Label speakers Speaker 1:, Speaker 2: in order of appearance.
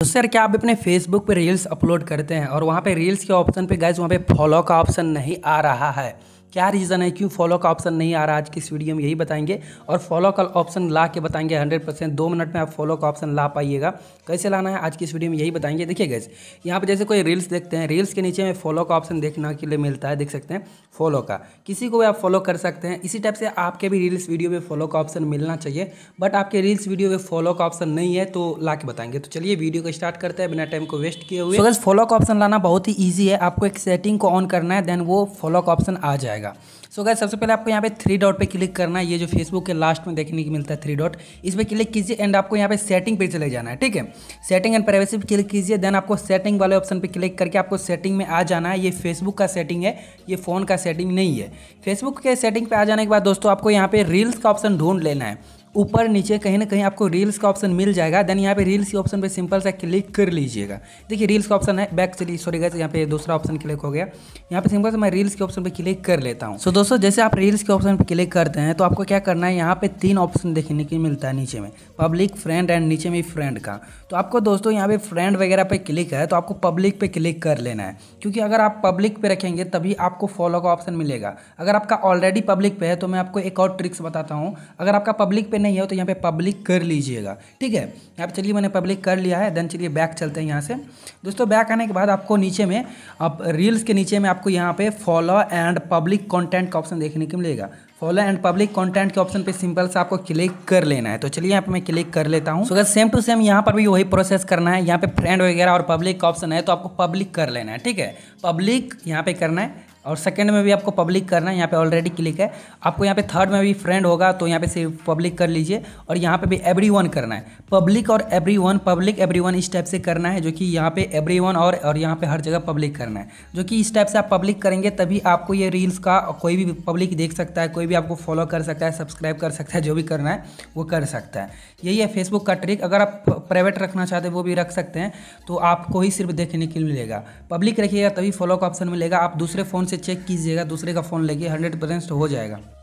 Speaker 1: तो सर क्या आप अपने फेसबुक पे रील्स अपलोड करते हैं और वहाँ पे रील्स के ऑप्शन पे गैस वहाँ पे फॉलो का ऑप्शन नहीं आ रहा है क्या रीज़न है क्यों फॉलो का ऑप्शन नहीं आ रहा आज की इस वीडियो में यही बताएंगे और फॉलो का ऑप्शन ला के बताएंगे 100 परसेंट दो मिनट में आप फॉलो का ऑप्शन ला पाइएगा कैसे लाना है आज की इस वीडियो में यही बताएंगे देखिए गैस यहाँ पर जैसे कोई रील्स देखते हैं रील्स के नीचे में फॉलो का ऑप्शन देखने के लिए मिलता है देख सकते हैं फॉलो का किसी को भी आप फॉलो कर सकते हैं इसी टाइप से आपके भी रील्स वीडियो में फॉलो का ऑप्शन मिलना चाहिए बट आपके रील्स वीडियो में फॉलो का ऑप्शन नहीं है तो ला के बताएंगे तो चलिए वीडियो को स्टार्ट करते हैं बिना टाइम को वेस्ट किए हुए फॉलो का ऑप्शन लाना बहुत ही ईजी है आपको एक सेटिंग को ऑन करना है देन वो फॉलो का ऑप्शन आ जाएगा जाएगा सो so सबसे पहले आपको यहाँ पे थ्री डॉट पे क्लिक करना है ये जो फेसबुक के लास्ट में देखने को मिलता है थ्री डॉट इस पर क्लिक कीजिए एंड आपको यहाँ पे सेटिंग पे चले जाना है ठीक है सेटिंग एंड प्राइवेसी पे क्लिक कीजिए देन आपको सेटिंग वाले ऑप्शन पर क्लिक करके आपको सेटिंग में आ जाना है ये फेसबुक का सेटिंग है ये फ़ोन का सेटिंग नहीं है फेसबुक के सेटिंग पर आ जाने के बाद दोस्तों आपको यहाँ पे रील्स का ऑप्शन ढूंढ लेना है ऊपर नीचे कहीं ना कहीं आपको रील्स का ऑप्शन मिल जाएगा देन यहाँ पे रील्स के ऑप्शन पे सिंपल सा क्लिक कर लीजिएगा देखिए रील्स का ऑप्शन है बैक चली सॉरी गैस यहाँ पे दूसरा ऑप्शन क्लिक हो गया यहाँ पे सिंपल से मैं रील्स के ऑप्शन पे क्लिक कर लेता हूँ सो so, दोस्तों जैसे आप रील्स के ऑप्शन पर क्लिक करते हैं तो आपको क्या करना है यहाँ पे तीन ऑप्शन देखने को मिलता है नीचे में पब्लिक फ्रेंड एंड नीचे में फ्रेंड का तो आपको दोस्तों यहाँ पे फ्रेंड वगैरह पे क्लिक है तो आपको पब्लिक पे क्लिक कर लेना है क्योंकि अगर आप पब्लिक पे रखेंगे तभी आपको फॉलो का ऑप्शन मिलेगा अगर आपका ऑलरेडी पब्लिक पे है तो मैं आपको एक और ट्रिक्स बताता हूँ अगर आपका पब्लिक पे नहीं हो तो यहाँ पे पब्लिक कर लीजिएगा ठीक है यहाँ पे चलिए मैंने पब्लिक कर लिया है देन चलिए बैक चलते हैं यहाँ से दोस्तों बैक आने के बाद आपको नीचे में आप रील्स के नीचे में आपको यहाँ पे फॉलो एंड पब्लिक कॉन्टेंट का ऑप्शन देखने को मिलेगा फॉलो एंड पब्लिक कंटेंट के ऑप्शन पे सिंपल से आपको क्लिक कर लेना है तो चलिए यहाँ पे मैं क्लिक कर लेता हूँ अगर सेम टू सेम यहाँ पर भी वही प्रोसेस करना है यहाँ पे फ्रेंड वगैरह और पब्लिक का ऑप्शन है तो आपको पब्लिक कर लेना है ठीक है पब्लिक यहाँ पे करना है और सेकंड में भी आपको पब्लिक करना है यहाँ पे ऑलरेडी क्लिक है आपको यहाँ पे थर्ड में भी फ्रेंड होगा तो यहाँ पे सिर्फ पब्लिक कर लीजिए और यहाँ पे भी एवरी वन करना है पब्लिक और everyone public everyone इस टाइप से करना है जो कि यहाँ पे एवरी वन और और यहाँ पे हर जगह पब्लिक करना है जो कि इस टाइप से आप पब्लिक करेंगे तभी आपको ये रील्स का कोई भी पब्लिक देख सकता है कोई भी आपको फॉलो कर सकता है सब्सक्राइब कर सकता है जो भी करना है वो कर सकता है यही है फेसबुक का ट्रिक अगर आप प्राइवेट रखना चाहते हैं वो भी रख सकते हैं तो आपको ही सिर्फ देखने के लिए मिलेगा पब्लिक रखिएगा तभी फॉलो का ऑप्शन मिलेगा आप दूसरे फ़ोन से चेक कीजिएगा दूसरे का फ़ोन लेके हंड्रेड परसेंट हो जाएगा